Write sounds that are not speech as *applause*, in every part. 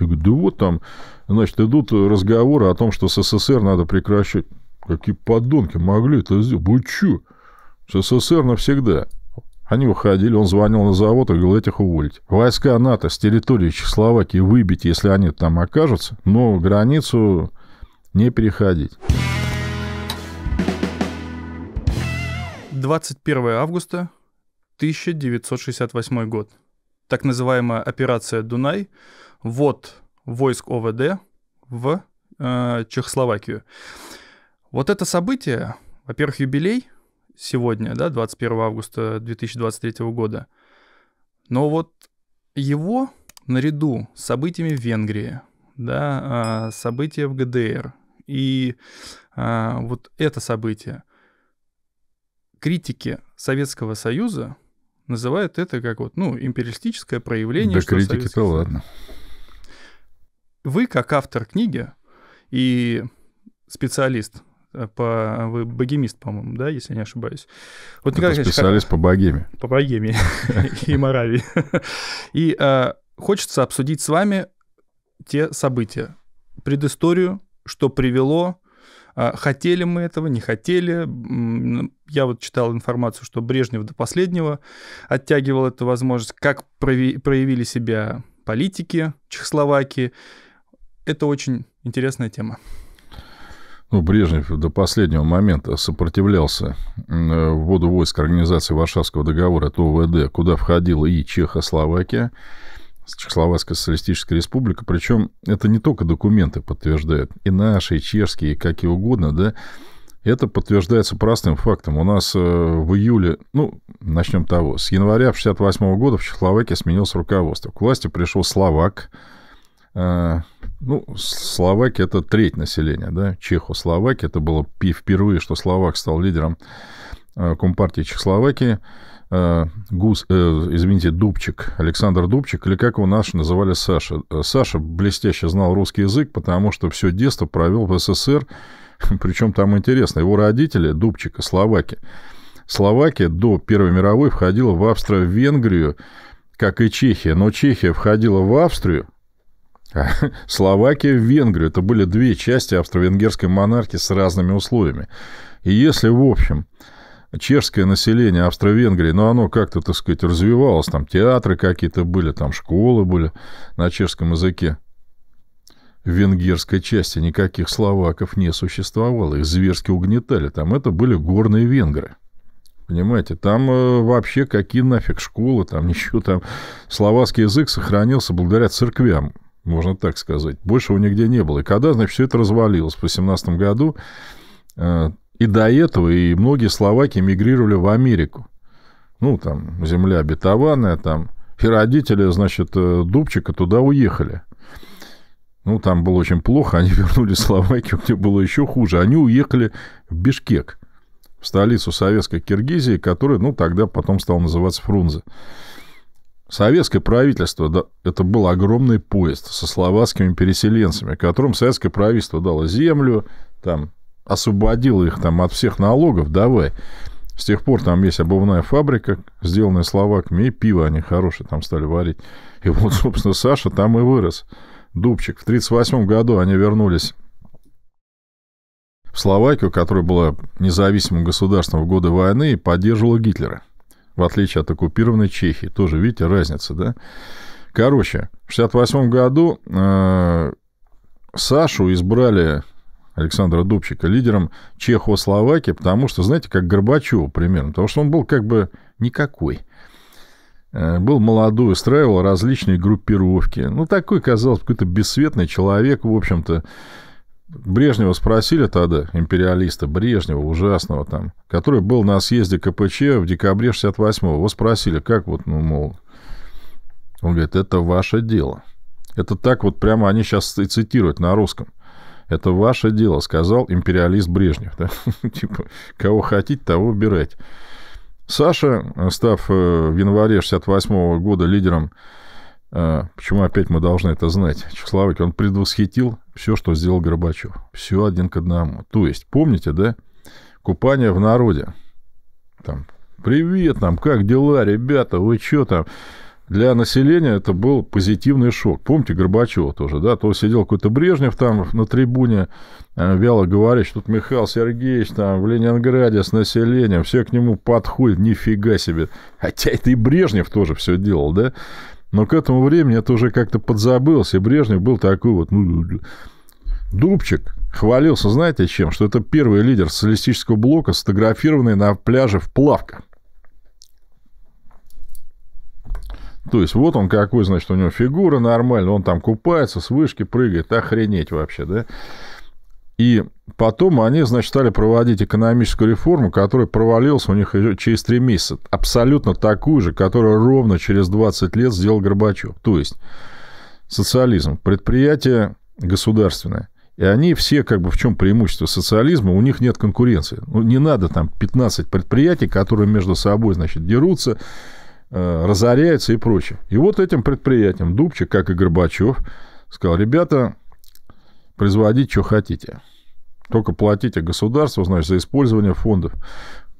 Я говорю, да вот там, значит, идут разговоры о том, что СССР надо прекращать. Какие подонки могли это сделать? Вы СССР навсегда. Они уходили, он звонил на завод и говорил, этих уволить. Войска НАТО с территории Чехословакии выбить, если они там окажутся, но границу не переходить. 21 августа 1968 год. Так называемая операция «Дунай» ввод войск ОВД в э, Чехословакию. Вот это событие, во-первых, юбилей сегодня, да, 21 августа 2023 года, но вот его наряду с событиями в Венгрии, да, а, события в ГДР и а, вот это событие, критики Советского Союза называют это как вот, ну, империалистическое проявление. Да критики-то ладно. Вы, как автор книги и специалист э, по... Вы богемист, по-моему, да, если не ошибаюсь? Вот Николай специалист как... по богеме. По богеме *laughs* и Моравии. И э, хочется обсудить с вами те события, предысторию, что привело э, Хотели мы этого, не хотели. Я вот читал информацию, что Брежнев до последнего оттягивал эту возможность. Как проявили себя политики Чехословакии, это очень интересная тема. Ну, Брежнев до последнего момента сопротивлялся э, вводу войск Организации Варшавского договора от ОВД, куда входила и Чехословакия, Чехословацкая социалистическая республика. Причем это не только документы подтверждают, и наши, и чешские, и какие угодно, да, это подтверждается простым фактом. У нас э, в июле, ну, начнем того, с января 1968 года в Чехословакии сменилось руководство. К власти пришел словак, а, ну, словаки это треть населения, да, Чехословакия, это было впервые, что словак стал лидером а, Компартии Чехословакии. А, Гус, э, извините, Дубчик, Александр Дубчик, или как его наши называли Саша. Саша блестяще знал русский язык, потому что все детство провел в СССР, *laughs* причем там интересно, его родители, Дубчика, словаки. Словакия до Первой мировой входила в Австро-Венгрию, как и Чехия, но Чехия входила в Австрию, *laughs* Словакия в Венгрию. Это были две части австро-венгерской монархии с разными условиями. И если, в общем, чешское население Австро-Венгрии, но ну, оно как-то, так сказать, развивалось, там театры какие-то были, там школы были на чешском языке. В венгерской части никаких словаков не существовало, их зверски угнетали, там это были горные венгры. Понимаете, там э, вообще какие нафиг школы, там *laughs* ничего, там словацкий язык сохранился благодаря церквям можно так сказать. больше Большего нигде не было. И когда, значит, все это развалилось в 18 году, э, и до этого, и многие словаки мигрировали в Америку. Ну, там, земля обетованная, там. И родители, значит, э, Дубчика туда уехали. Ну, там было очень плохо, *laughs* они вернули Словакию, где было еще хуже. Они уехали в Бишкек, в столицу советской Киргизии, которая, ну, тогда потом стала называться Фрунзе. Советское правительство, да, это был огромный поезд со словацкими переселенцами, которым советское правительство дало землю, там, освободило их там от всех налогов, давай. С тех пор там есть обувная фабрика, сделанная словаками, и пиво они хорошее, там стали варить. И вот, *laughs* собственно, Саша там и вырос. Дубчик. В 1938 году они вернулись в Словакию, которая была независимым государством в годы войны и поддерживала Гитлера в отличие от оккупированной Чехии. Тоже, видите, разница, да? Короче, в 68 году э, Сашу избрали Александра Дубчика лидером Чехословакии, потому что, знаете, как Горбачева примерно, потому что он был как бы никакой. Э, был молодой, устраивал различные группировки. Ну, такой, казалось, какой-то бесцветный человек, в общем-то. Брежнева спросили тогда, империалиста Брежнева, ужасного там, который был на съезде КПЧ в декабре 68-го. Его спросили, как вот, ну, мол... Он говорит, это ваше дело. Это так вот прямо они сейчас и цитируют на русском. Это ваше дело, сказал империалист Брежнев. Да? *laughs* типа, кого хотите, того убирать. Саша, став э, в январе 68 -го года лидером а, почему опять мы должны это знать? Чехословакия, он предвосхитил все, что сделал Горбачев. Все один к одному. То есть, помните, да? Купание в народе. Там, привет, нам, как дела, ребята, вы что там? Для населения это был позитивный шок. Помните Горбачева тоже, да? То сидел какой-то Брежнев там на трибуне, а, вяло говорит, что тут Михаил Сергеевич там в Ленинграде с населением, все к нему подходят, нифига себе. Хотя это и Брежнев тоже все делал, да? Но к этому времени это уже как-то подзабылся. И Брежнев был такой вот, ну, дубчик. Хвалился, знаете, чем? Что это первый лидер социалистического блока, сфотографированный на пляже в плавках. То есть, вот он какой, значит, у него фигура нормальная, он там купается, с вышки прыгает, охренеть вообще, да? И потом они, значит, стали проводить экономическую реформу, которая провалилась у них через три месяца. Абсолютно такую же, которую ровно через 20 лет сделал Горбачев. То есть социализм. Предприятие государственное. И они все, как бы, в чем преимущество социализма? У них нет конкуренции. Ну, не надо там 15 предприятий, которые между собой, значит, дерутся, э, разоряются и прочее. И вот этим предприятиям Дубчик, как и Горбачев, сказал, ребята, производить, что хотите. Только платите государству, значит, за использование фондов.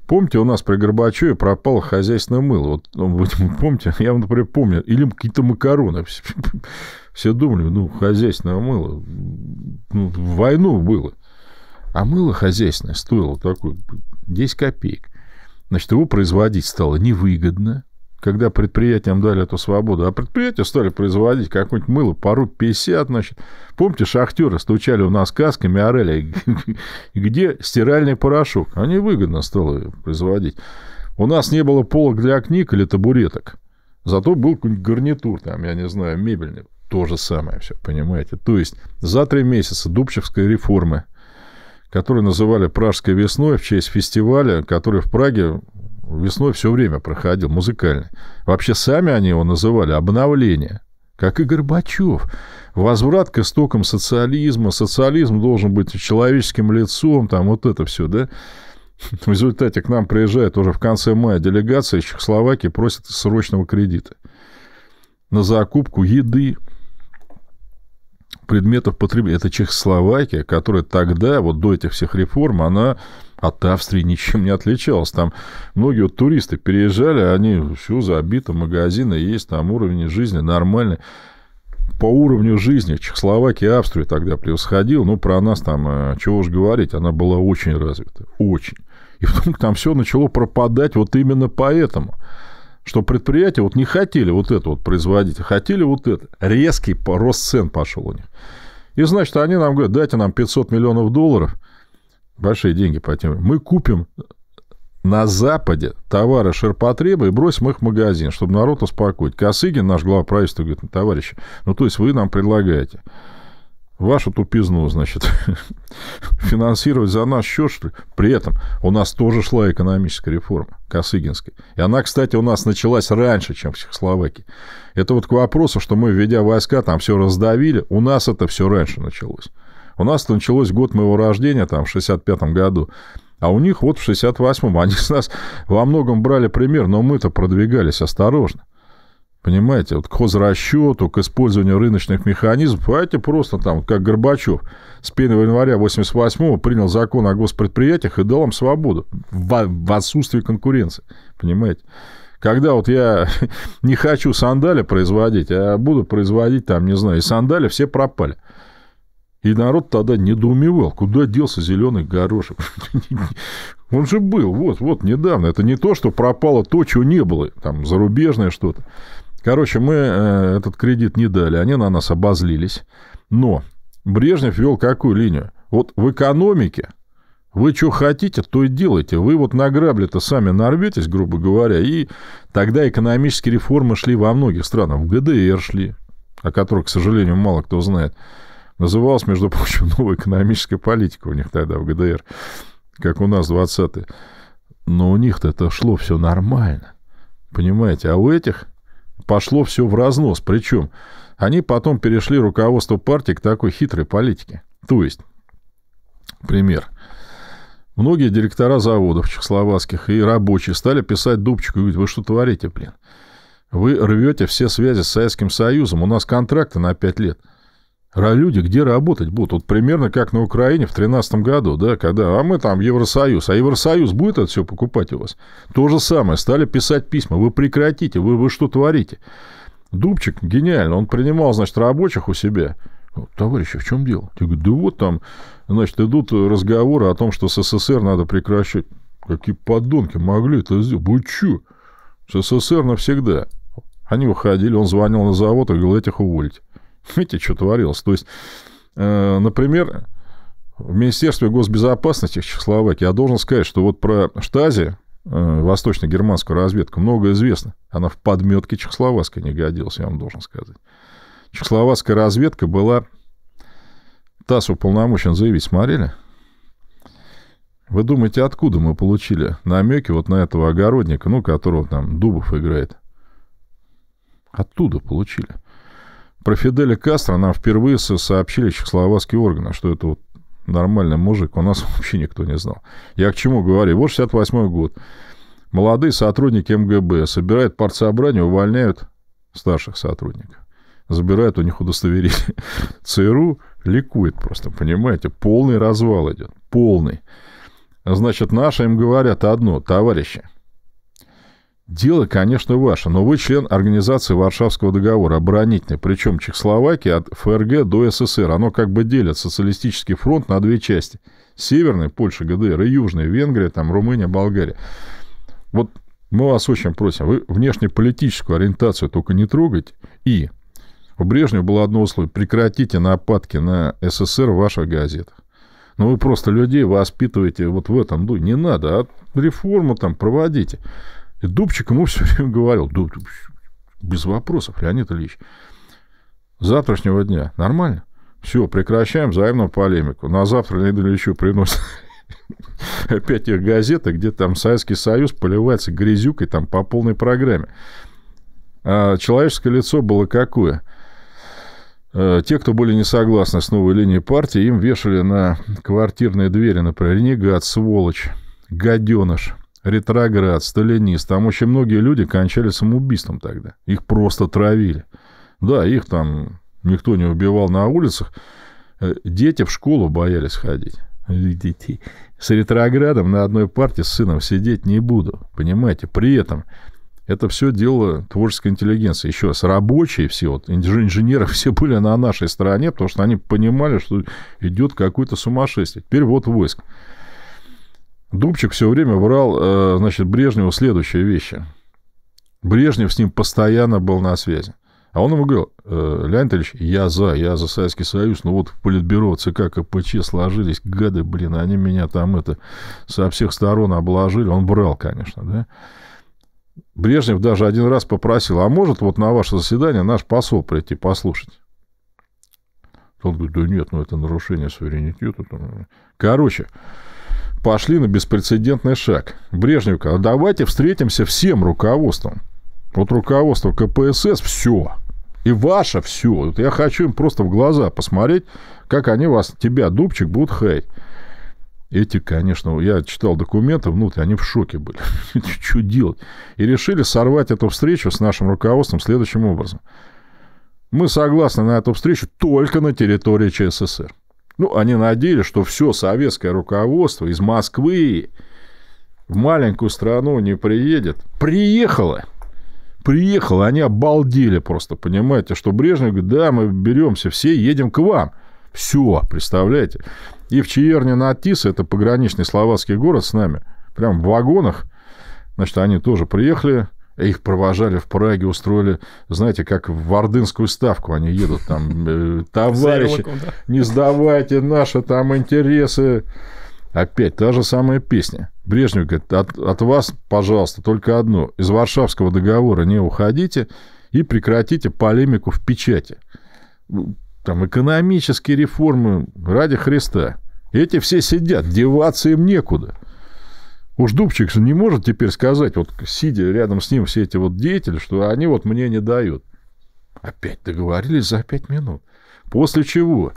Помните, у нас при Горбачеве пропало хозяйственное мыло. Вот ну, *laughs* помните, я вам, например, помню. Или какие-то макароны. Все, *laughs* все думали, ну, хозяйственное мыло. Ну, в войну было. А мыло хозяйственное стоило такое 10 копеек. Значит, его производить стало невыгодно когда предприятиям дали эту свободу, а предприятия стали производить какое-нибудь мыло по руб 50, значит. Помните, шахтеры стучали у нас касками Ореля, *laughs* где стиральный порошок? А выгодно стало производить. У нас не было полок для книг или табуреток. Зато был какой-нибудь гарнитур, там, я не знаю, мебельный. То же самое все, понимаете? То есть за три месяца Дубчевской реформы, которую называли «Пражской весной» в честь фестиваля, который в Праге весной все время проходил, музыкальный. Вообще сами они его называли «обновление». Как и Горбачев. Возврат к истокам социализма. Социализм должен быть человеческим лицом, там вот это все, да? В результате к нам приезжает уже в конце мая делегация из Чехословакии, просит срочного кредита на закупку еды, предметов потребления. Это Чехословакия, которая тогда, вот до этих всех реформ, она от Австрии ничем не отличалась. Там многие вот туристы переезжали, они все забито, магазины есть, там уровень жизни нормальный. По уровню жизни Чехословакия Австрия тогда превосходил. Ну, про нас там, э, чего уж говорить, она была очень развита. Очень. И потом там все начало пропадать вот именно поэтому что предприятия вот не хотели вот это вот производить, а хотели вот это. Резкий рост цен пошел у них. И, значит, они нам говорят, дайте нам 500 миллионов долларов – большие деньги по Мы купим на Западе товары ширпотреба и бросим их в магазин, чтобы народ успокоить. Косыгин, наш глава правительства, говорит, ну, товарищи, ну, то есть вы нам предлагаете вашу тупизну, значит, *laughs* финансировать за наш счет, что ли? При этом у нас тоже шла экономическая реформа Косыгинская. И она, кстати, у нас началась раньше, чем в Чехословакии. Это вот к вопросу, что мы, введя войска, там все раздавили. У нас это все раньше началось. У нас-то началось год моего рождения, там, в 65-м году. А у них вот в 68-м. *laughs* Они с нас во многом брали пример, но мы-то продвигались осторожно. Понимаете, вот к хозрасчету, к использованию рыночных механизмов, понимаете, просто там, как Горбачев с 1 января 88 принял закон о госпредприятиях и дал им свободу в, в отсутствии конкуренции, понимаете. Когда вот я *laughs* не хочу сандали производить, а буду производить там, не знаю, и сандали все пропали. И народ тогда недоумевал, куда делся зеленый горошек. *laughs* Он же был, вот, вот, недавно. Это не то, что пропало то, чего не было, там, зарубежное что-то. Короче, мы э, этот кредит не дали, они на нас обозлились. Но Брежнев вел какую линию? Вот в экономике вы что хотите, то и делайте. Вы вот на грабли-то сами нарветесь, грубо говоря, и тогда экономические реформы шли во многих странах. В ГДР шли, о которых, к сожалению, мало кто знает. Называлась, между прочим, новая экономическая политика у них тогда в ГДР, как у нас 20-е. Но у них-то это шло все нормально. Понимаете, а у этих пошло все в разнос. Причем они потом перешли руководство партии к такой хитрой политике. То есть, пример. Многие директора заводов чехословацких и рабочие стали писать Дубчику и говорить, вы что творите, блин? Вы рвете все связи с Советским Союзом, у нас контракты на 5 лет – а люди где работать будут? Вот примерно как на Украине в 2013 году, да, когда, а мы там Евросоюз, а Евросоюз будет это все покупать у вас? То же самое, стали писать письма, вы прекратите, вы, вы что творите? Дубчик гениально, он принимал, значит, рабочих у себя, товарищи, в чем дело? Я говорю, да вот там, значит, идут разговоры о том, что СССР надо прекращать. Какие подонки могли это сделать? Вы че? СССР навсегда. Они выходили, он звонил на завод и говорил, этих уволить. *laughs* Видите, что творилось? То есть, э, например, в Министерстве госбезопасности Чехословакии, я должен сказать, что вот про Штази, э, восточно-германскую разведку, много известно. Она в подметке чехословацкой не годилась, я вам должен сказать. Чехословацкая разведка была... ТАСС уполномочен заявить, смотрели? Вы думаете, откуда мы получили намеки вот на этого огородника, ну, которого там Дубов играет? Оттуда получили. Про Фиделя Кастро нам впервые сообщили чехословацкие органы, что это вот нормальный мужик. У нас *laughs* вообще никто не знал. Я к чему говорю? Вот 68 год. Молодые сотрудники МГБ собирают партсобрание, увольняют старших сотрудников. Забирают у них удостоверение. *laughs* ЦРУ ликует просто, понимаете? Полный развал идет. Полный. Значит, наши им говорят одно. Товарищи, Дело, конечно, ваше, но вы член Организации Варшавского договора, оборонительной, причем Чехословакии от ФРГ до СССР. Оно как бы делит социалистический фронт на две части. Северный, Польша, ГДР, и Южный, Венгрия, там, Румыния, Болгария. Вот мы вас очень просим, вы внешнеполитическую ориентацию только не трогайте. И у Брежнева было одно условие. Прекратите нападки на СССР в ваших газетах. Но ну, вы просто людей воспитываете вот в этом духе. Ну, не надо, а реформу там проводите. И Дубчик ему все время говорил, Дуб, без вопросов, Леонид Ильич, с завтрашнего дня нормально? Все, прекращаем взаимную полемику. На завтра Леонид Ильичу приносит *laughs* опять их газеты, где там Советский Союз поливается грязюкой там по полной программе. А человеческое лицо было какое? Э, те, кто были не согласны с новой линией партии, им вешали на квартирные двери, например, «Ренегат, сволочь, гаденыш», Ретроград, сталинист, там очень многие люди кончали самоубийством тогда. Их просто травили. Да, их там никто не убивал на улицах. Э, дети в школу боялись ходить. Э, детей. С ретроградом на одной парте с сыном сидеть не буду. Понимаете? При этом это все дело творческой интеллигенции. Еще раз, рабочие все, вот, инженеры *laughs* все были на нашей стороне, потому что они понимали, что идет какое-то сумасшествие. Теперь вот войск. Дубчик все время врал, э, значит, Брежневу следующие вещи. Брежнев с ним постоянно был на связи. А он ему говорил, «Э, Леонид Ильич, я за, я за Советский Союз, но вот в Политбюро, ЦК, КПЧ сложились, гады, блин, они меня там это со всех сторон обложили. Он брал, конечно, да. Брежнев даже один раз попросил, а может вот на ваше заседание наш посол прийти послушать? Он говорит, да нет, ну это нарушение суверенитета. Короче, пошли на беспрецедентный шаг. Брежневка, а давайте встретимся всем руководством. Вот руководство КПСС – все. И ваше все. Вот я хочу им просто в глаза посмотреть, как они вас, тебя, Дубчик, будут хаять. Эти, конечно, я читал документы внутрь, они в шоке были. *laughs* что делать? И решили сорвать эту встречу с нашим руководством следующим образом. Мы согласны на эту встречу только на территории ЧССР. Ну, они надеялись, что все советское руководство из Москвы в маленькую страну не приедет. Приехало. Приехало. Они обалдели просто, понимаете, что Брежнев говорит, да, мы беремся все, едем к вам. Все, представляете. И в Чиерне на Тис, это пограничный словацкий город с нами, прям в вагонах, значит, они тоже приехали. Их провожали в Праге, устроили, знаете, как в Ордынскую ставку они едут там. Э, *laughs* товарищи, не сдавайте наши там интересы. Опять та же самая песня. Брежнев говорит, от, от вас, пожалуйста, только одно. Из Варшавского договора не уходите и прекратите полемику в печати. Там экономические реформы ради Христа. Эти все сидят, деваться им некуда. Уж Дубчик не может теперь сказать, вот сидя рядом с ним все эти вот деятели, что они вот мне не дают. Опять договорились за пять минут. После чего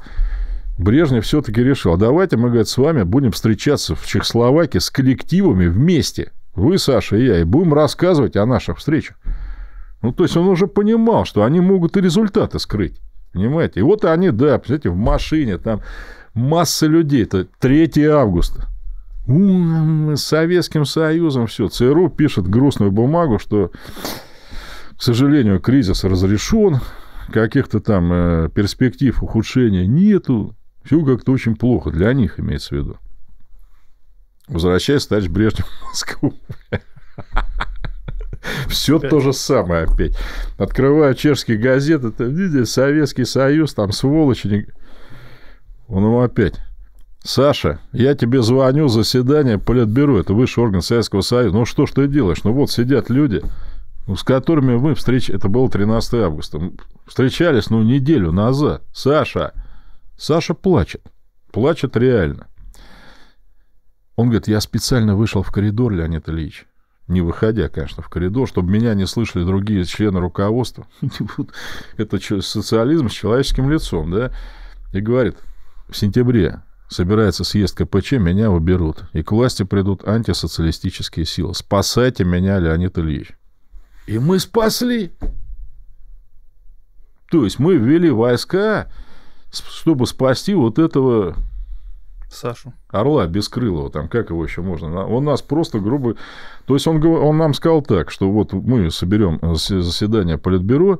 Брежнев все-таки решил, «А давайте мы, говорит, с вами будем встречаться в Чехословакии с коллективами вместе. Вы, Саша и я, и будем рассказывать о наших встречах. Ну, то есть он уже понимал, что они могут и результаты скрыть. Понимаете? И вот они, да, представляете, в машине, там масса людей, это 3 августа. Советским Союзом все. ЦРУ пишет грустную бумагу, что, к сожалению, кризис разрешен, каких-то там э, перспектив ухудшения нету. Все как-то очень плохо для них, имеется в виду. Возвращаясь, товарищ Брежнев в Москву. *laughs* Все то же самое опять. Открываю чешские газеты, там, видите, Советский Союз, там сволочи. Он ему опять. «Саша, я тебе звоню, заседание Политбюро, это высший орган Советского Союза. Ну что ж ты делаешь? Ну вот сидят люди, с которыми мы встреч... Это было 13 августа. Встречались, ну, неделю назад. Саша! Саша плачет. Плачет реально. Он говорит, я специально вышел в коридор, Леонид Ильич. Не выходя, конечно, в коридор, чтобы меня не слышали другие члены руководства. *laughs* Это социализм с человеческим лицом, да? И говорит, в сентябре Собирается съезд КПЧ, меня выберут. И к власти придут антисоциалистические силы. Спасайте меня, Леонид Ильич. И мы спасли. То есть мы ввели войска, чтобы спасти вот этого... Сашу. Орла Бескрылого, там, как его еще можно? Он нас просто грубо... То есть он, он нам сказал так, что вот мы соберем э, заседание Политбюро,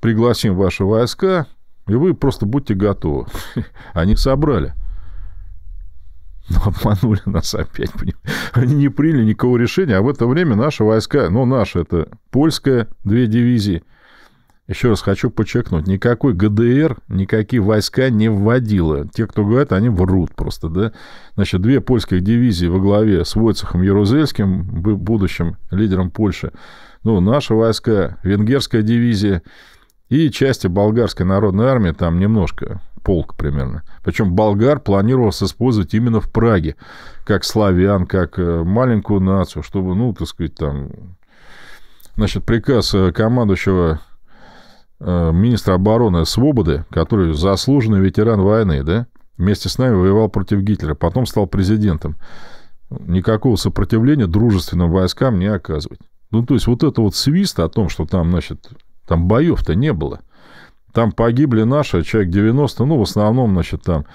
пригласим ваши войска, и вы просто будьте готовы. *laughs* Они собрали. Ну, обманули нас опять, понимаешь. Они не приняли никакого решения, а в это время наши войска, ну, наши, это польская, две дивизии. Еще раз хочу подчеркнуть, никакой ГДР, никакие войска не вводило. Те, кто говорят, они врут просто, да. Значит, две польских дивизии во главе с Войцехом Ярузельским, будущим лидером Польши, ну, наши войска, венгерская дивизия и части болгарской народной армии, там немножко полк примерно. Причем болгар планировалось использовать именно в Праге, как славян, как э, маленькую нацию, чтобы, ну, так сказать, там... Значит, приказ э, командующего э, министра обороны Свободы, который заслуженный ветеран войны, да, вместе с нами воевал против Гитлера, потом стал президентом. Никакого сопротивления дружественным войскам не оказывать. Ну, то есть, вот это вот свист о том, что там, значит, там боев-то не было – там погибли наши, человек 90, ну, в основном, значит, там...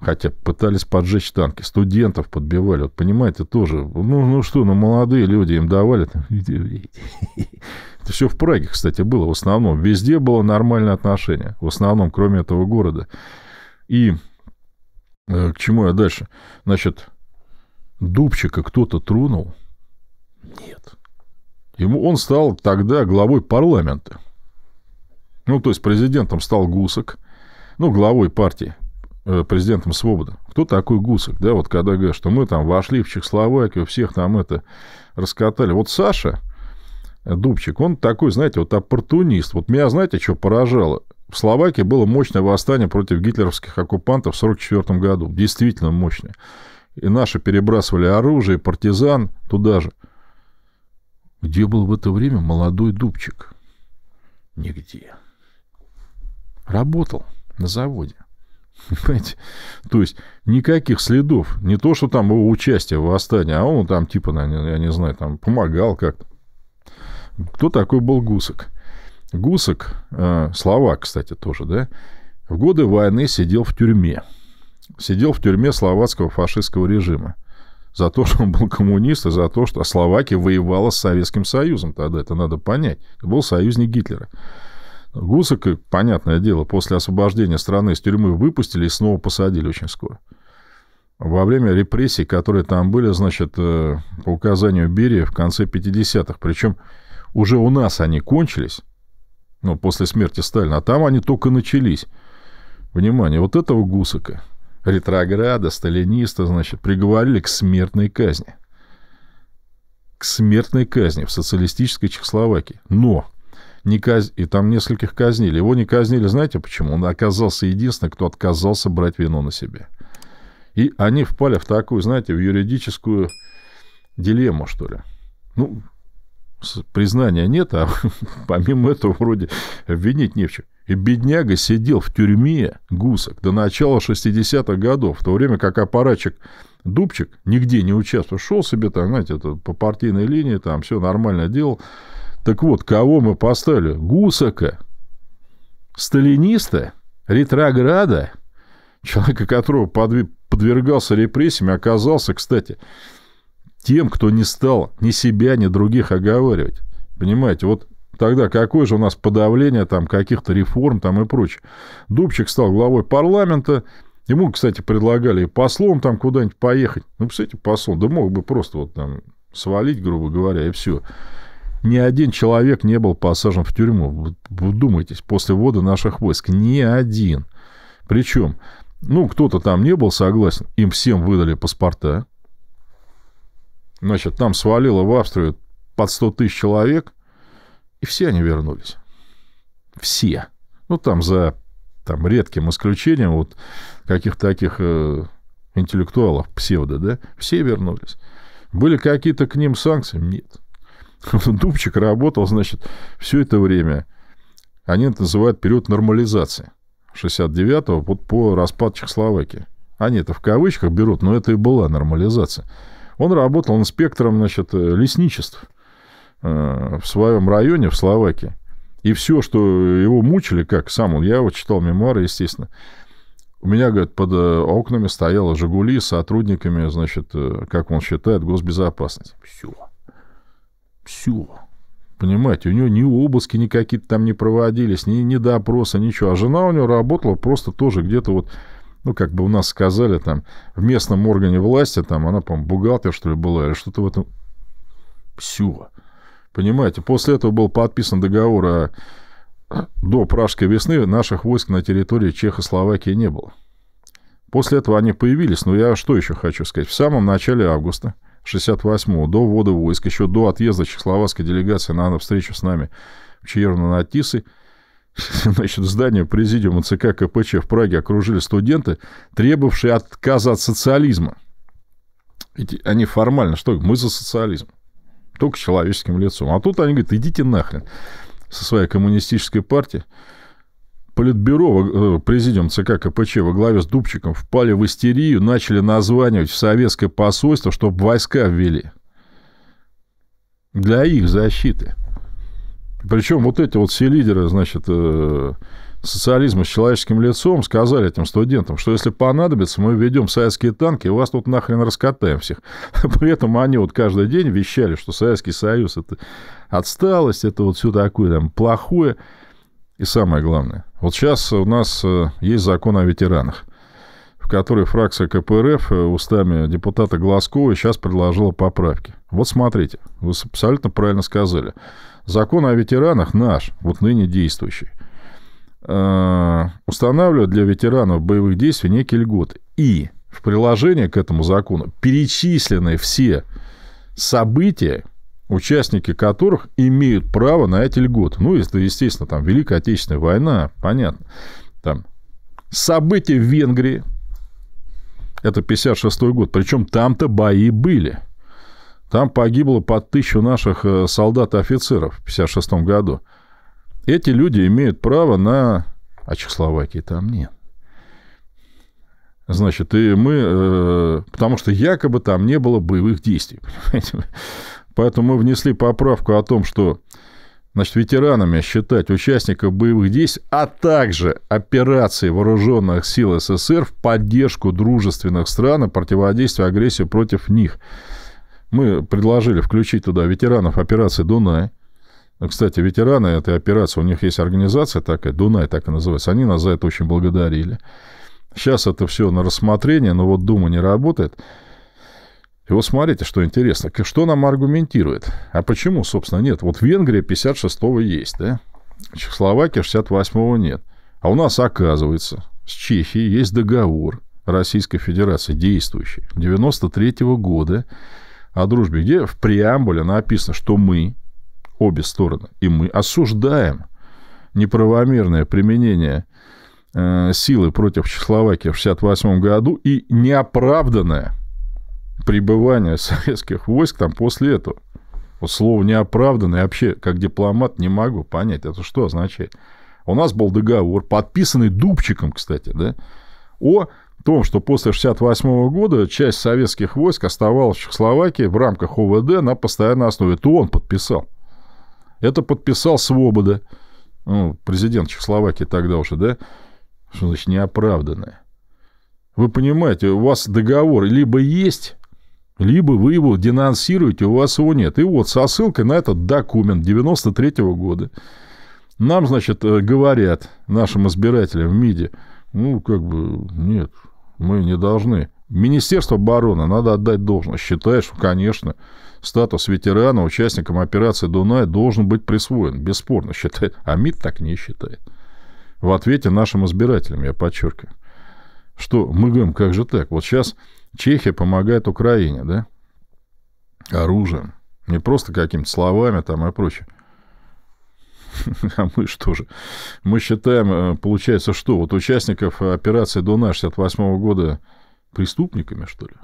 Хотя пытались поджечь танки, студентов подбивали, вот понимаете, тоже. Ну, ну что, ну молодые люди им давали. *laughs* Это все в Праге, кстати, было в основном. Везде было нормальное отношение, в основном, кроме этого города. И э, к чему я дальше? Значит, Дубчика кто-то тронул? Нет. Ему он стал тогда главой парламента. Ну, то есть президентом стал Гусок, ну, главой партии, э, президентом Свобода. Кто такой Гусок, да, вот когда говорят, что мы там вошли в Чехословакию, всех там это раскатали. Вот Саша Дубчик, он такой, знаете, вот оппортунист. Вот меня, знаете, что поражало? В Словакии было мощное восстание против гитлеровских оккупантов в 1944 году. Действительно мощное. И наши перебрасывали оружие, партизан туда же. Где был в это время молодой Дубчик? Нигде. Работал на заводе. *laughs* Понимаете? То есть никаких следов. Не то, что там его участие в восстании, а он там типа, я не знаю, там помогал как-то. Кто такой был Гусок? Гусок, э, словак, кстати, тоже, да, в годы войны сидел в тюрьме. Сидел в тюрьме словацкого фашистского режима. За то, *laughs* что он был коммунист, и за то, что Словакия воевала с Советским Союзом тогда. Это надо понять. Это был союзник Гитлера. Гусок, и, понятное дело, после освобождения страны из тюрьмы выпустили и снова посадили очень скоро. Во время репрессий, которые там были, значит, э, по указанию Берии в конце 50-х, причем уже у нас они кончились, ну, после смерти Сталина, а там они только начались. Внимание, вот этого Гусака, ретрограда, сталиниста, значит, приговорили к смертной казни. К смертной казни в социалистической Чехословакии. Но не каз... и там нескольких казнили. Его не казнили, знаете почему? Он оказался единственным, кто отказался брать вину на себе И они впали в такую, знаете, в юридическую дилемму, что ли. Ну, признания нет, а *laughs* помимо этого вроде обвинить не в чем. И бедняга сидел в тюрьме гусок до начала 60-х годов, в то время как аппаратчик Дубчик нигде не участвовал. Шел себе, там, знаете, это, по партийной линии, там все нормально делал. Так вот, кого мы поставили? Гусака. Сталиниста? Ретрограда? Человека, которого подвергался репрессиям, оказался, кстати, тем, кто не стал ни себя, ни других оговаривать. Понимаете, вот тогда какое же у нас подавление там каких-то реформ там и прочее. Дубчик стал главой парламента, ему, кстати, предлагали и послом там куда-нибудь поехать. Ну, кстати, послом, да мог бы просто вот там свалить, грубо говоря, и все. Ни один человек не был посажен в тюрьму. Вы вдумайтесь, после ввода наших войск. Ни один. Причем, ну, кто-то там не был согласен. Им всем выдали паспорта. Значит, там свалило в Австрию под 100 тысяч человек. И все они вернулись. Все. Ну, там за там, редким исключением вот каких-то таких э, интеллектуалов псевдо, да, все вернулись. Были какие-то к ним санкции? Нет. *laughs* Дубчик работал, значит, все это время. Они это называют период нормализации. 69-го вот по распад Чехословакии. Они это в кавычках берут, но это и была нормализация. Он работал инспектором значит, э, лесничеств э, в своем районе, в Словакии. И все, что его мучили, как сам он, я вот читал мемуары, естественно, у меня, говорит, под э, окнами стояла «Жигули» с сотрудниками, значит, как он считает, госбезопасности. Все. Все. Понимаете, у него ни обыски никакие там не проводились, ни, ни допроса, ничего. А жена у него работала просто тоже где-то вот, ну, как бы у нас сказали, там, в местном органе власти, там, она, по-моему, бухгалтер, что ли, была, или что-то в этом. Все. Понимаете, после этого был подписан договор о *clears throat* до Пражской весны наших войск на территории Чехословакии не было. После этого они появились, но ну, я что еще хочу сказать, в самом начале августа – 68-го, до ввода войск, еще до отъезда чехословацкой делегации на встречу с нами в Чьерно-Натисы, *laughs* значит, здании президиума ЦК КПЧ в Праге окружили студенты, требовавшие отказа от социализма. Ведь они формально, что мы за социализм, только человеческим лицом. А тут они говорят, идите нахрен со своей коммунистической партией, Политбюро, э, президиум ЦК КПЧ во главе с Дубчиком впали в истерию, начали названивать в советское посольство, чтобы войска ввели. Для их защиты. Причем вот эти вот все лидеры, значит, э, социализма с человеческим лицом сказали этим студентам, что если понадобится, мы введем советские танки, и вас тут нахрен раскатаем всех. *laughs* При этом они вот каждый день вещали, что Советский Союз – это отсталость, это вот все такое там плохое – и самое главное, вот сейчас у нас э, есть закон о ветеранах, в который фракция КПРФ э, устами депутата Глазкова сейчас предложила поправки. Вот смотрите, вы абсолютно правильно сказали. Закон о ветеранах наш, вот ныне действующий, э, устанавливает для ветеранов боевых действий некий льготы. И в приложении к этому закону перечислены все события, участники которых имеют право на эти льготы. Ну, это, естественно, там Великая Отечественная война, понятно. Там события в Венгрии, это 56 год, причем там-то бои были. Там погибло по тысячу наших э, солдат и офицеров в 56 году. Эти люди имеют право на... А Чехословакии там нет. Значит, и мы... Э, потому что якобы там не было боевых действий, *laughs* понимаете? Поэтому мы внесли поправку о том, что значит, ветеранами считать участников боевых действий, а также операций вооруженных сил СССР в поддержку дружественных стран и противодействие агрессии против них. Мы предложили включить туда ветеранов операции «Дунай». Кстати, ветераны этой операции, у них есть организация такая, «Дунай» так и называется, они нас за это очень благодарили. Сейчас это все на рассмотрение, но вот Дума не работает – и вот смотрите, что интересно. Что нам аргументирует? А почему, собственно, нет? Вот Венгрия 56-го есть, да? Чехословакия 68-го нет. А у нас, оказывается, с Чехией есть договор Российской Федерации, действующий, 93 -го года о дружбе, где в преамбуле написано, что мы, обе стороны, и мы осуждаем неправомерное применение э, силы против Чехословакии в 1968 году и неоправданное пребывания советских войск там после этого. Вот слово неоправданное вообще, как дипломат, не могу понять, это что означает. У нас был договор, подписанный Дубчиком, кстати, да, о том, что после 1968 года часть советских войск оставалась в Чехословакии в рамках ОВД на постоянной основе. Это он подписал. Это подписал Свобода, ну, президент Чехословакии тогда уже, да? Что значит неоправданное? Вы понимаете, у вас договор либо есть, либо вы его денонсируете, а у вас его нет. И вот со ссылкой на этот документ 93 -го года. Нам, значит, э, говорят, нашим избирателям в МИДе, ну, как бы, нет, мы не должны. Министерство обороны, надо отдать должность. Считаешь, что, конечно, статус ветерана участникам операции «Дунай» должен быть присвоен. Бесспорно считает. А МИД так не считает. В ответе нашим избирателям, я подчеркиваю. Что мы говорим, как же так? Вот сейчас Чехия помогает Украине, да? Оружием. Не просто какими-то словами там и прочее. *laughs* А мы что же? Мы считаем, э, получается, что вот участников операции Дона 68 года преступниками, что ли?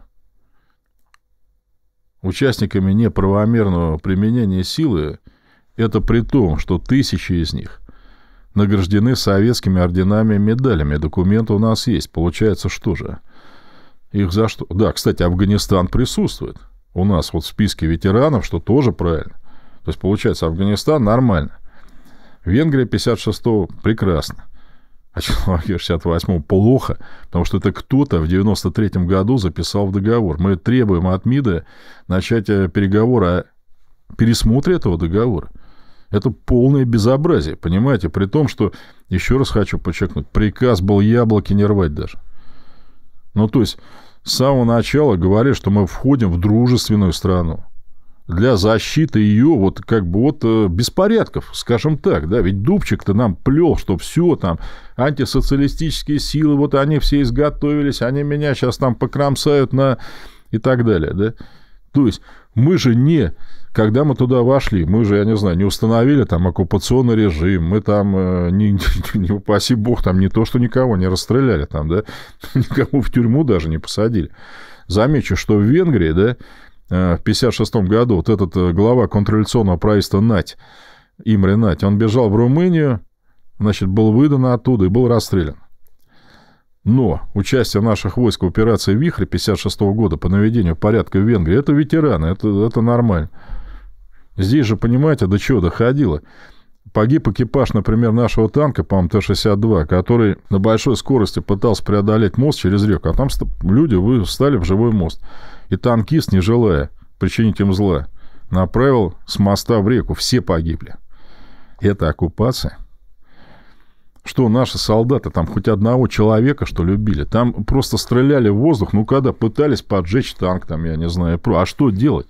Участниками неправомерного применения силы это при том, что тысячи из них награждены советскими орденами и медалями. Документы у нас есть. Получается, что же? Их за что? Да, кстати, Афганистан присутствует. У нас вот в списке ветеранов, что тоже правильно. То есть, получается, Афганистан нормально. Венгрия 56-го прекрасно. А Чехословакия 68-го плохо, потому что это кто-то в 93-м году записал в договор. Мы требуем от МИДа начать э, переговоры о пересмотре этого договора. Это полное безобразие, понимаете? При том, что, еще раз хочу подчеркнуть, приказ был яблоки не рвать даже. Ну, то есть, с самого начала говорили, что мы входим в дружественную страну. Для защиты ее вот как бы вот э, беспорядков, скажем так, да, ведь Дубчик-то нам плел, что все там, антисоциалистические силы, вот они все изготовились, они меня сейчас там покромсают на и так далее, да. То есть мы же не, когда мы туда вошли, мы же, я не знаю, не установили там оккупационный режим, мы там, э, *laughs* не, не, упаси бог, там не то, что никого не расстреляли там, да, *laughs* никому в тюрьму даже не посадили. Замечу, что в Венгрии, да, э, в 1956 году вот этот э, глава контрреволюционного правительства Нать, Имре Нать, он бежал в Румынию, значит, был выдан оттуда и был расстрелян. Но участие наших войск в операции «Вихрь» 56 года по наведению порядка в Венгрии – это ветераны, это, это нормально. Здесь же, понимаете, до чего доходило. Погиб экипаж, например, нашего танка, по-моему, Т-62, который на большой скорости пытался преодолеть мост через реку, а там люди встали в живой мост. И танкист, не желая причинить им зла, направил с моста в реку. Все погибли. Это оккупация что наши солдаты там хоть одного человека, что любили. Там просто стреляли в воздух, ну, когда пытались поджечь танк, там, я не знаю, про. А что делать?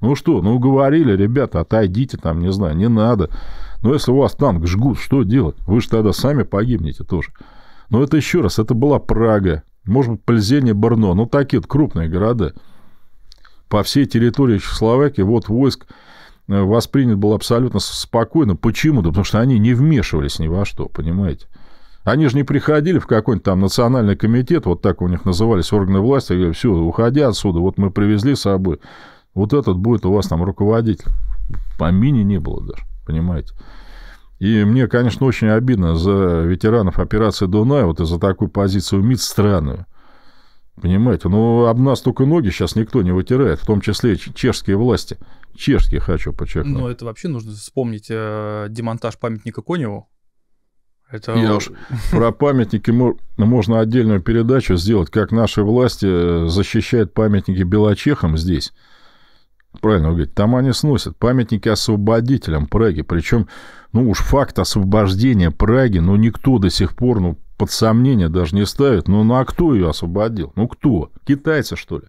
Ну что, ну говорили, ребята, отойдите там, не знаю, не надо. Но если у вас танк жгут, что делать? Вы же тогда сами погибнете тоже. Но это еще раз, это была Прага, может быть, Пльзень Барно, ну такие вот крупные города. По всей территории Чехословакии вот войск Э, воспринят был абсолютно спокойно. Почему? Да потому что они не вмешивались ни во что, понимаете? Они же не приходили в какой-нибудь там национальный комитет, вот так у них назывались органы власти, и говорили, все, уходи отсюда, вот мы привезли с собой. Вот этот будет у вас там руководитель. По мини не было даже, понимаете? И мне, конечно, очень обидно за ветеранов операции «Дунай», вот из за такой позиции МИД странную. Понимаете, ну об нас только ноги сейчас никто не вытирает, в том числе и чешские власти. Чешские хочу подчеркнуть. Ну, это вообще нужно вспомнить э, демонтаж памятника Коневу. Это... Я уж про памятники можно отдельную передачу сделать, как наши власти э, защищают памятники белочехам здесь. Правильно говорить, там они сносят памятники освободителям Праги. Причем, ну уж факт освобождения Праги, но ну, никто до сих пор, ну под сомнение даже не ставит. Ну, ну а кто ее освободил? Ну кто? Китайцы, что ли?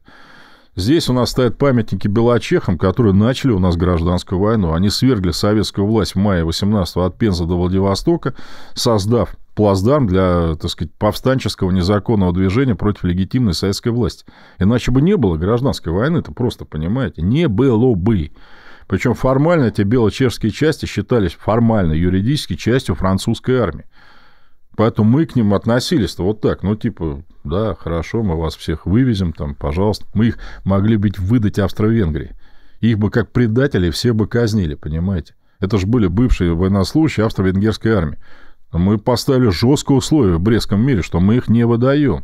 Здесь у нас стоят памятники белочехам, которые начали у нас гражданскую войну. Они свергли советскую власть в мае 18-го от Пензы до Владивостока, создав плацдарм для, так сказать, повстанческого незаконного движения против легитимной советской власти. Иначе бы не было гражданской войны, это просто, понимаете, не было бы. Причем формально эти белочешские части считались формально юридически частью французской армии. Поэтому мы к ним относились-то вот так, ну, типа, да, хорошо, мы вас всех вывезем, там, пожалуйста. Мы их могли быть выдать Австро-Венгрии. Их бы как предатели все бы казнили, понимаете? Это же были бывшие военнослужащие Австро-Венгерской армии. Мы поставили жесткое условие в Брестском мире, что мы их не выдаем.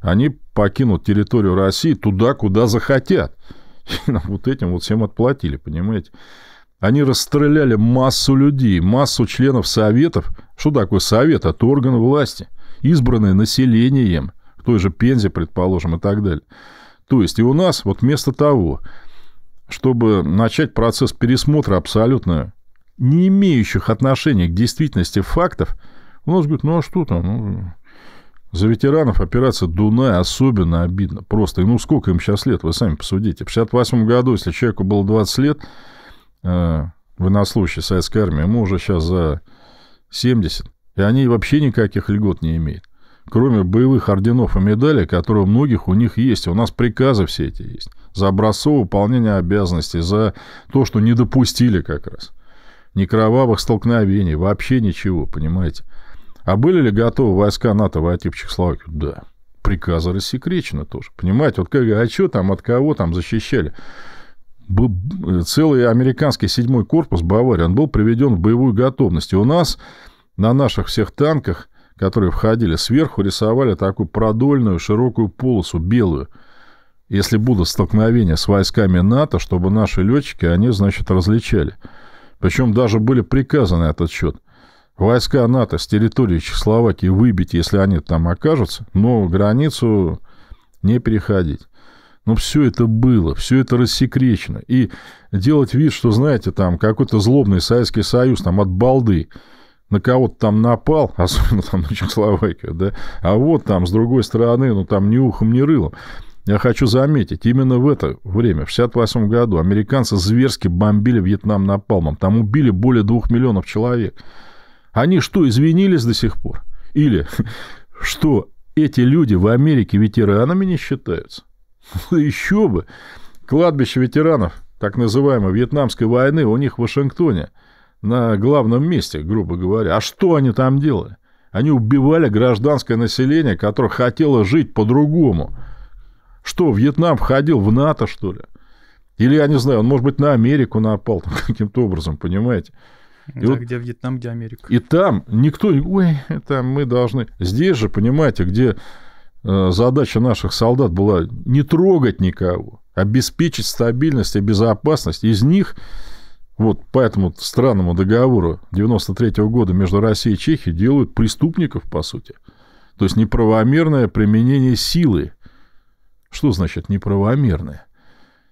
Они покинут территорию России туда, куда захотят. *laughs* И вот этим вот всем отплатили, понимаете? Они расстреляли массу людей, массу членов советов. Что такое совет? Это орган власти, избранный населением, в той же Пензе, предположим, и так далее. То есть и у нас вот вместо того, чтобы начать процесс пересмотра абсолютно не имеющих отношения к действительности фактов, у нас говорят, ну а что там? Ну, за ветеранов операция Дуная особенно обидно. Просто, ну сколько им сейчас лет, вы сами посудите. В 68 году, если человеку было 20 лет, э, а, военнослужащие советской армии, ему уже сейчас за 70, и они вообще никаких льгот не имеют. Кроме боевых орденов и медалей, которые у многих у них есть. У нас приказы все эти есть. За образцово выполнение обязанностей, за то, что не допустили как раз. Ни кровавых столкновений, вообще ничего, понимаете. А были ли готовы войска НАТО войти в Чехословакию? Да. Приказы рассекречены тоже. Понимаете, вот как, а что там, от кого там защищали? целый американский седьмой корпус Баварии, он был приведен в боевую готовность. И у нас на наших всех танках, которые входили сверху, рисовали такую продольную широкую полосу, белую. Если будут столкновения с войсками НАТО, чтобы наши летчики, они, значит, различали. Причем даже были приказаны этот счет. Войска НАТО с территории Чехословакии выбить, если они там окажутся, но границу не переходить. Но ну, все это было, все это рассекречено. И делать вид, что, знаете, там какой-то злобный Советский Союз там от балды на кого-то там напал, *laughs* особенно там на Чехословакию, да, а вот там с другой стороны, ну там ни ухом, ни рылом. Я хочу заметить, именно в это время, в 1968 году, американцы зверски бомбили Вьетнам напалмом. Там убили более двух миллионов человек. Они что, извинились до сих пор? Или *laughs* что, эти люди в Америке ветеранами не считаются? *laughs* Еще бы! Кладбище ветеранов так называемой Вьетнамской войны у них в Вашингтоне, на главном месте, грубо говоря. А что они там делали? Они убивали гражданское население, которое хотело жить по-другому. Что, Вьетнам входил в НАТО, что ли? Или, я не знаю, он, может быть, на Америку напал там, *laughs* каким-то образом, понимаете? И да, вот, где Вьетнам, где Америка. И там никто... Ой, там мы должны... Здесь же, понимаете, где Э, задача наших солдат была не трогать никого, обеспечить стабильность и безопасность. Из них, вот по этому странному договору 93 -го года между Россией и Чехией делают преступников, по сути. То есть неправомерное применение силы. Что значит неправомерное?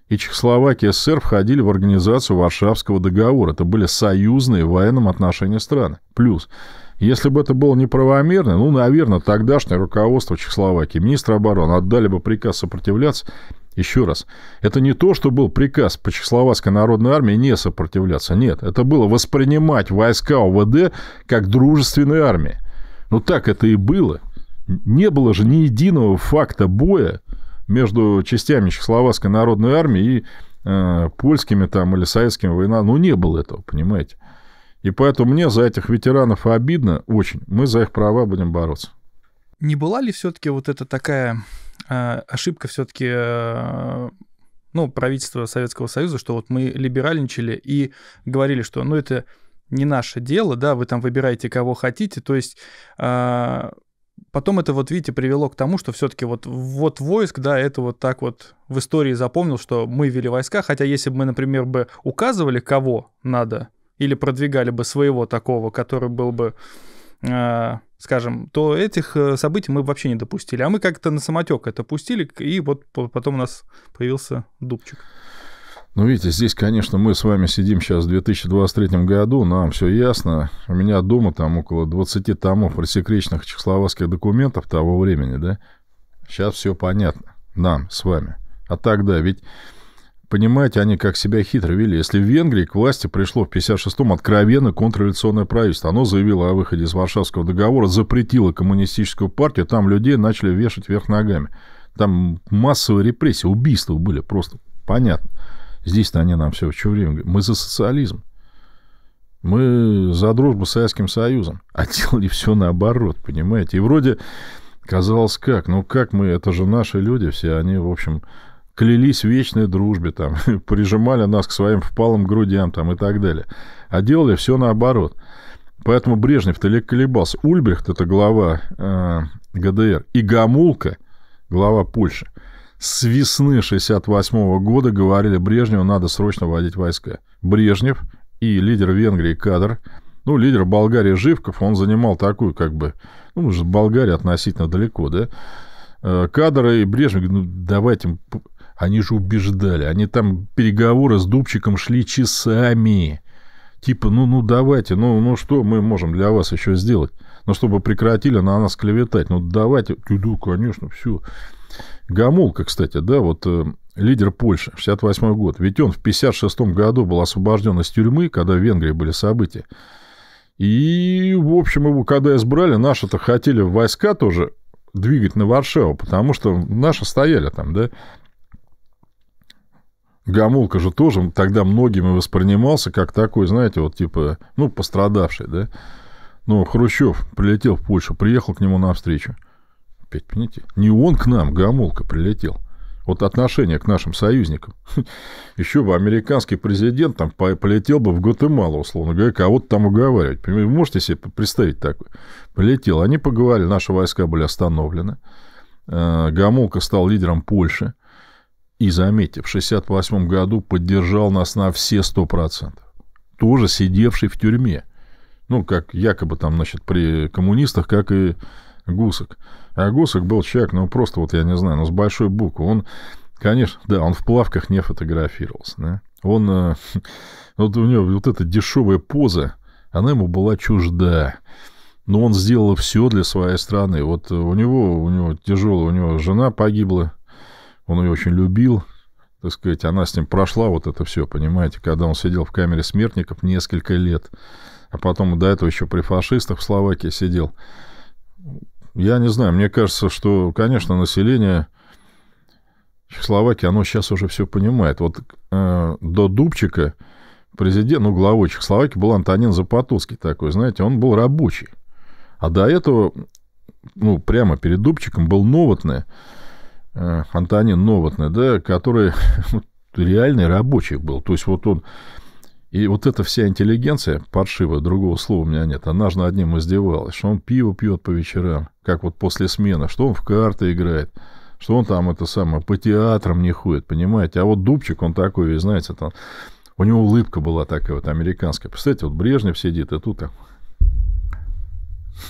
И Чехословакия и СССР входили в организацию Варшавского договора. Это были союзные в военном отношении страны. Плюс если бы это было неправомерно, ну, наверное, тогдашнее руководство Чехословакии, министр обороны, отдали бы приказ сопротивляться. Еще раз, это не то, что был приказ по Чехословацкой народной армии не сопротивляться. Нет, это было воспринимать войска ОВД как дружественные армии. Ну, так это и было. Не было же ни единого факта боя между частями Чехословацкой народной армии и э, польскими там или советскими война. Ну, не было этого, понимаете. И поэтому мне за этих ветеранов обидно очень. Мы за их права будем бороться. Не была ли все-таки вот эта такая э, ошибка все-таки э, ну, правительства Советского Союза, что вот мы либеральничали и говорили, что ну это не наше дело, да, вы там выбираете кого хотите, то есть э, потом это вот, видите, привело к тому, что все-таки вот, вот войск, да, это вот так вот в истории запомнил, что мы вели войска, хотя если бы мы, например, бы указывали, кого надо или продвигали бы своего такого, который был бы э, скажем, то этих э, событий мы вообще не допустили. А мы как-то на самотек это пустили, и вот потом у нас появился дубчик. Ну, видите, здесь, конечно, мы с вами сидим сейчас в 2023 году, нам все ясно. У меня дома там около 20 томов рассекреченных чехословацких документов того времени, да? Сейчас все понятно нам с вами. А тогда ведь Понимаете, они как себя хитро вели. Если в Венгрии к власти пришло в 56-м откровенно контрреволюционное правительство, оно заявило о выходе из Варшавского договора, запретило коммунистическую партию, там людей начали вешать вверх ногами. Там массовые репрессии, убийства были просто. Понятно. Здесь-то они нам все, все время говорят, мы за социализм. Мы за дружбу с Советским Союзом. А делали все наоборот, понимаете. И вроде казалось как, ну как мы, это же наши люди все, они, в общем, клялись в вечной дружбе, там, *laughs* прижимали нас к своим впалым грудям там, и так далее. А делали все наоборот. Поэтому Брежнев-то колебался. Ульбрихт, это глава э, ГДР, и Гамулка, глава Польши, с весны 68 -го года говорили Брежневу, надо срочно вводить войска. Брежнев и лидер Венгрии Кадр, ну, лидер Болгарии Живков, он занимал такую, как бы, ну, уже Болгария относительно далеко, да, э, кадры и Брежнев, ну, давайте они же убеждали. Они там переговоры с Дубчиком шли часами. Типа, ну, ну давайте, ну, ну что мы можем для вас еще сделать? Ну, чтобы прекратили на нас клеветать. Ну, давайте. Ну, конечно, все. Гамулка, кстати, да, вот э, лидер Польши, 68 год. Ведь он в 56 году был освобожден из тюрьмы, когда в Венгрии были события. И, в общем, его когда избрали, наши-то хотели войска тоже двигать на Варшаву, потому что наши стояли там, да. Гамулка же тоже тогда многими воспринимался как такой, знаете, вот типа, ну, пострадавший, да? Ну, Хрущев прилетел в Польшу, приехал к нему навстречу. Опять, понимаете, не он к нам, Гамулка, прилетел. Вот отношение к нашим союзникам. *laughs* Еще бы американский президент там полетел бы в Гватемалу, условно говоря, кого-то там уговаривать. Вы можете себе представить такое? Полетел. Они поговорили, наши войска были остановлены. Э, Гамулка стал лидером Польши и, заметьте, в 68 году поддержал нас на все 100%. Тоже сидевший в тюрьме. Ну, как якобы там, значит, при коммунистах, как и Гусок. А Гусок был человек, ну, просто вот, я не знаю, но ну, с большой буквы. Он, конечно, да, он в плавках не фотографировался, да. Он, э, *laughs* вот у него вот эта дешевая поза, она ему была чужда. Но он сделал все для своей страны. Вот у него, у него тяжело, у него жена погибла, он ее очень любил, так сказать, она с ним прошла вот это все, понимаете, когда он сидел в камере смертников несколько лет, а потом до этого еще при фашистах в Словакии сидел. Я не знаю, мне кажется, что, конечно, население Чехословакии, оно сейчас уже все понимает. Вот э, до Дубчика президент, ну, главой Чехословакии был Антонин Запотоцкий такой, знаете, он был рабочий. А до этого, ну, прямо перед Дубчиком был новотный. Э, Антонин Новотный, да, который *laughs* ну, реальный рабочий был. То есть вот он... И вот эта вся интеллигенция, паршивая, другого слова у меня нет, она же над одним издевалась, что он пиво пьет по вечерам, как вот после смены, что он в карты играет, что он там это самое, по театрам не ходит, понимаете. А вот Дубчик, он такой, знаете, там, у него улыбка была такая вот американская. Представляете, вот Брежнев сидит, и тут так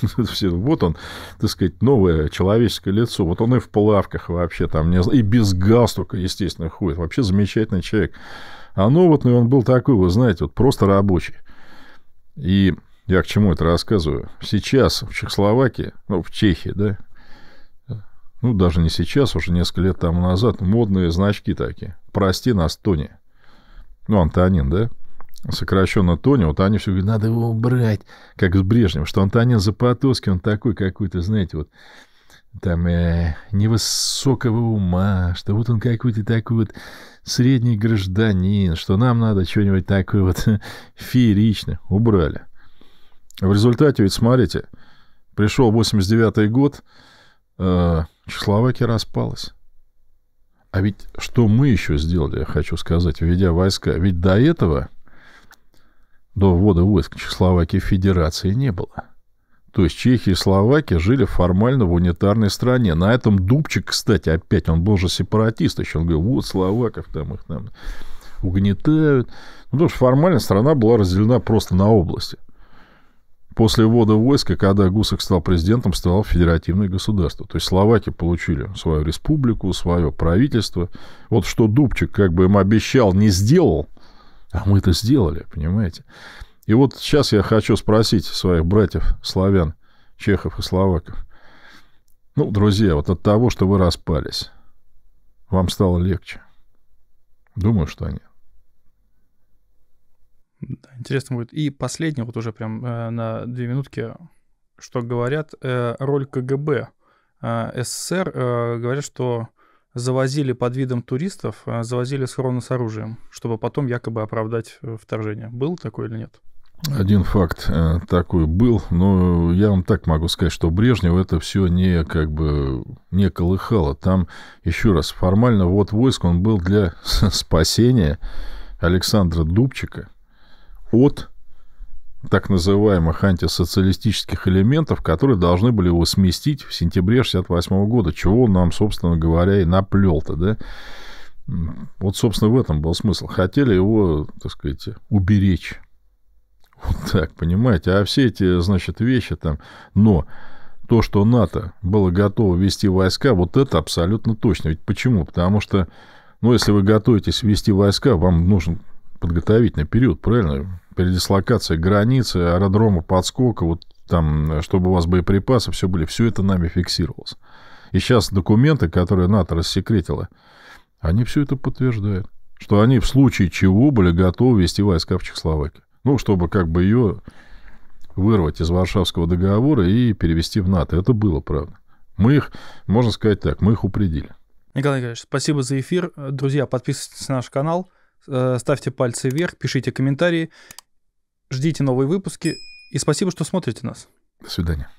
*laughs* Вот он, так сказать, новое человеческое лицо. Вот он и в плавках вообще там, не знаю, и без галстука, естественно, ходит. Вообще замечательный человек. А ну Новотный он был такой, вы знаете, вот просто рабочий. И я к чему это рассказываю? Сейчас в Чехословакии, ну, в Чехии, да, ну, даже не сейчас, уже несколько лет тому назад, модные значки такие. Прости нас, Тони. Ну, Антонин, да? сокращенно Тони, вот они все говорят, надо его убрать, как с Брежневым, что Антонин Запотоцкий, он такой какой-то, знаете, вот там э, невысокого ума, что вот он какой-то такой вот средний гражданин, что нам надо что-нибудь такое вот *laughs* фееричное. Убрали. В результате, ведь смотрите, пришел 89-й год, э, Чехословакия распалась. А ведь что мы еще сделали, я хочу сказать, введя войска? Ведь до этого до ввода войск Чехословакии в Федерации не было. То есть Чехия и Словакия жили формально в унитарной стране. На этом Дубчик, кстати, опять, он был же сепаратист еще. Он говорил, вот словаков там их там угнетают. Ну, потому что формально страна была разделена просто на области. После ввода войска, когда Гусок стал президентом, стало федеративное государство. То есть словаки получили свою республику, свое правительство. Вот что Дубчик как бы им обещал, не сделал – а мы это сделали, понимаете? И вот сейчас я хочу спросить своих братьев славян, чехов и словаков. Ну, друзья, вот от того, что вы распались, вам стало легче. Думаю, что нет. Да, интересно будет. И последнее, вот уже прям э, на две минутки, что говорят, э, роль КГБ э, СССР, э, говорят, что завозили под видом туристов, э, завозили схроны с оружием, чтобы потом якобы оправдать э, вторжение. Был такой или нет? Один факт э, такой был, но я вам так могу сказать, что Брежнев это все не как бы не колыхало. Там, еще раз, формально вот войск он был для *laughs* спасения Александра Дубчика от так называемых антисоциалистических элементов, которые должны были его сместить в сентябре 68 года, чего он нам, собственно говоря, и наплел-то, да? Вот, собственно, в этом был смысл. Хотели его, так сказать, уберечь. Вот так, понимаете? А все эти, значит, вещи там... Но то, что НАТО было готово вести войска, вот это абсолютно точно. Ведь почему? Потому что, ну, если вы готовитесь вести войска, вам нужен подготовительный период, правильно? передислокация границы, аэродрома, подскока, вот там, чтобы у вас боеприпасы, все были, все это нами фиксировалось. И сейчас документы, которые НАТО рассекретило, они все это подтверждают, что они в случае чего были готовы вести войска в Чехословакию. Ну, чтобы как бы ее вырвать из Варшавского договора и перевести в НАТО. Это было, правда. Мы их, можно сказать так, мы их упредили. Николай Николаевич, спасибо за эфир. Друзья, подписывайтесь на наш канал. Э, ставьте пальцы вверх, пишите комментарии, ждите новые выпуски. И спасибо, что смотрите нас. До свидания.